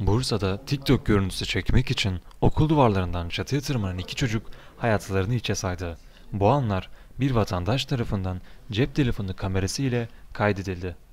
Bursa'da TikTok görüntüsü çekmek için okul duvarlarından çatıya tırmanan iki çocuk hayatlarını içe saydı. Bu anlar bir vatandaş tarafından cep telefonu kamerası ile kaydedildi.